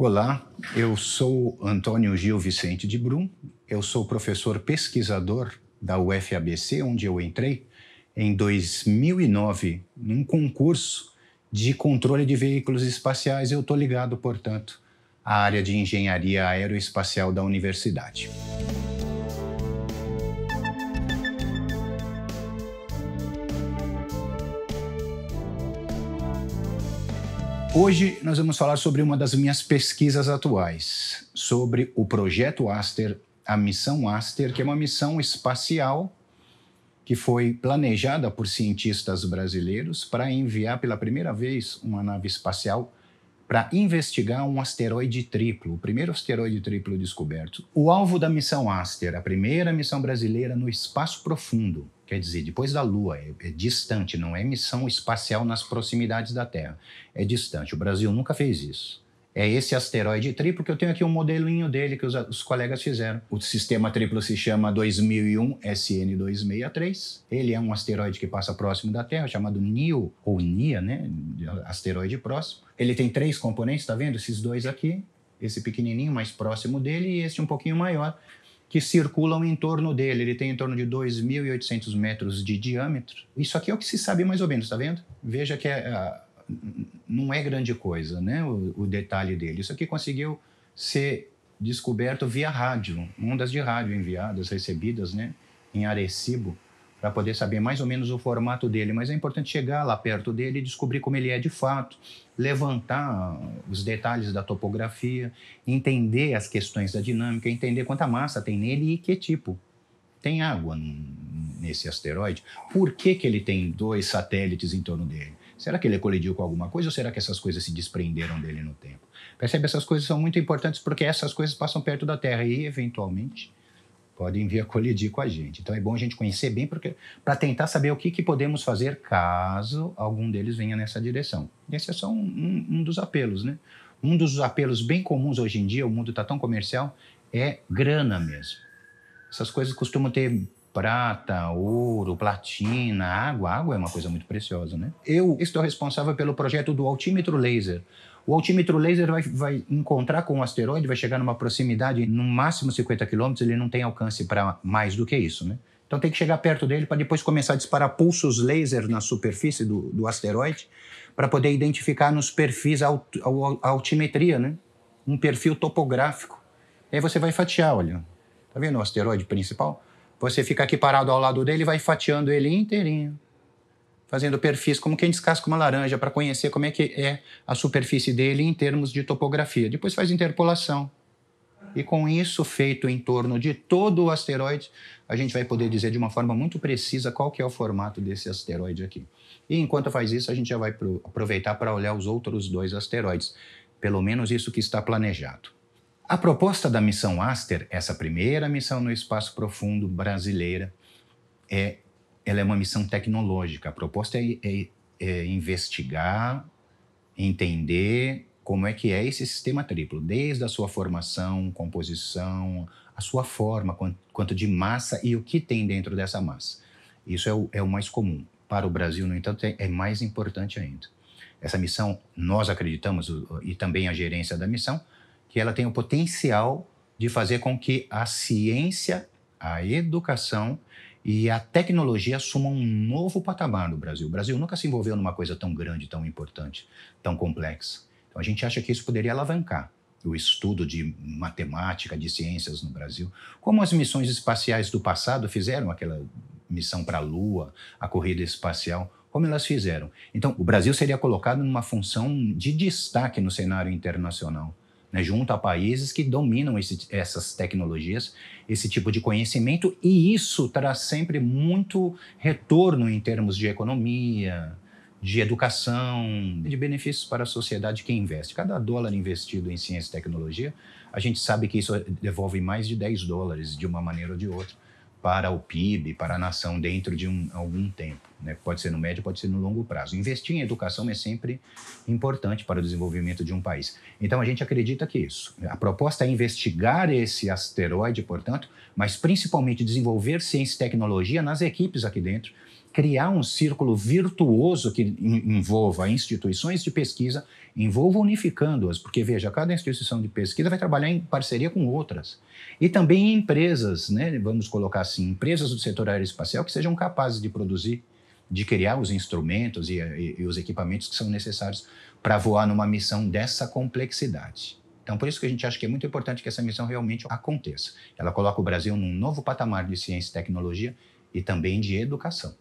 Olá, eu sou Antônio Gil Vicente de Brum, eu sou professor pesquisador da UFABC, onde eu entrei em 2009 num concurso de controle de veículos espaciais. Eu estou ligado, portanto, à área de engenharia aeroespacial da universidade. Hoje nós vamos falar sobre uma das minhas pesquisas atuais, sobre o projeto Aster, a missão Aster, que é uma missão espacial que foi planejada por cientistas brasileiros para enviar pela primeira vez uma nave espacial para investigar um asteroide triplo, o primeiro asteroide triplo descoberto. O alvo da missão Aster, a primeira missão brasileira no espaço profundo, Quer dizer, depois da Lua, é, é, distante, não é missão espacial nas proximidades da Terra. É distante. O Brasil nunca fez isso. É esse asteroide triplo que eu tenho aqui um modelinho dele que os, os colegas fizeram. O sistema triplo se chama 2001 SN263. Ele é um asteroide que passa próximo da Terra, chamado NIO, ou NIA, né? Asteroide próximo. Ele tem três componentes, tá vendo? Esses dois aqui. Esse pequenininho mais próximo dele e esse um pouquinho maior que circulam em torno dele. Ele tem em torno de 2.800 metros de diâmetro. Isso aqui é o que se sabe mais ou menos, tá vendo? Veja que é, é, não é grande coisa, né? O, o detalhe dele. Isso aqui conseguiu ser descoberto via rádio, ondas de rádio enviadas, recebidas, né? Em Arecibo para poder saber mais ou menos o formato dele, mas é importante chegar lá perto dele e descobrir como ele é de fato, levantar os detalhes da topografia, entender as questões da dinâmica, entender quanta massa tem nele e que tipo. Tem água nesse asteroide? Por que, que ele tem dois satélites em torno dele? Será que ele colidiu com alguma coisa ou será que essas coisas se desprenderam dele no tempo? Percebe, essas coisas são muito importantes porque essas coisas passam perto da Terra e, eventualmente, podem vir a colidir com a gente. Então é bom a gente conhecer bem para tentar saber o que, que, podemos fazer caso algum deles venha nessa direção. Esse é só um, um, um dos apelos, né? Um dos apelos bem comuns hoje em dia, o mundo está tão comercial, é grana mesmo. Essas coisas costumam ter prata, ouro, platina, água. Água é uma coisa muito preciosa, né? Eu estou responsável pelo projeto do altímetro laser. O altímetro laser vai, vai encontrar com o asteroide, vai chegar numa proximidade, no máximo 50 quilômetros, ele não tem alcance para mais do que isso, né? Então tem que chegar perto dele para depois começar a disparar pulsos laser na superfície do, do asteroide para poder identificar nos perfis a, a, altimetria, né? Um perfil topográfico. E aí você vai fatiar, olha. Tá vendo o asteroide principal? Você fica aqui parado ao lado dele e vai fatiando ele inteirinho, fazendo perfis, como quem descasca uma laranja, para conhecer como é que é a superfície dele em termos de topografia. Depois faz interpolação. E com isso feito em torno de todo o asteroide, a gente vai poder dizer de uma forma muito precisa qual que é o formato desse asteroide aqui. E enquanto faz isso, a gente já vai aproveitar para olhar os outros dois asteroides. Pelo menos isso que está planejado. A proposta da missão Aster, essa primeira missão no espaço profundo brasileira, é, ela é uma missão tecnológica. A proposta é, é, é investigar, entender como é que é esse sistema triplo, desde a sua formação, composição, a sua forma, quanto, quanto de massa e o que tem dentro dessa massa. Isso é o, é o mais comum. Para o Brasil, no entanto, é, é mais importante ainda. Essa missão, nós acreditamos, e também a gerência da missão, que ela tem o potencial de fazer com que a ciência, a educação e a tecnologia assumam um novo patamar no Brasil. O Brasil nunca se envolveu numa coisa tão grande, tão importante, tão complexa. Então a gente acha que isso poderia alavancar o estudo de matemática, de ciências no Brasil, como as missões espaciais do passado fizeram aquela missão para a Lua, a corrida espacial, como elas fizeram. Então, o Brasil seria colocado numa função de destaque no cenário internacional né, junto a países que dominam esse, essas tecnologias, esse tipo de conhecimento, e isso traz sempre muito retorno em termos de economia, de educação, de benefícios para a sociedade que investe. Cada dólar investido em ciência e tecnologia, a gente sabe que isso devolve mais de 10 dólares de uma maneira ou de outra para o PIB, para a nação dentro de um, algum tempo. Né? Pode ser no médio, pode ser no longo prazo. Investir em educação é sempre importante para o desenvolvimento de um país. Então a gente acredita que isso. A proposta é investigar esse asteroide, portanto, mas principalmente desenvolver ciência e tecnologia nas equipes aqui dentro, criar um círculo virtuoso que envolva instituições de pesquisa, envolva unificando-as, porque veja, cada instituição de pesquisa vai trabalhar em parceria com outras. E também empresas, né, vamos colocar assim, empresas do setor aeroespacial que sejam capazes de produzir, de criar os instrumentos e, e, e os equipamentos que são necessários para voar numa missão dessa complexidade. Então, por isso que a gente acha que é muito importante que essa missão realmente aconteça. Ela coloca o Brasil num novo patamar de ciência e tecnologia e também de educação.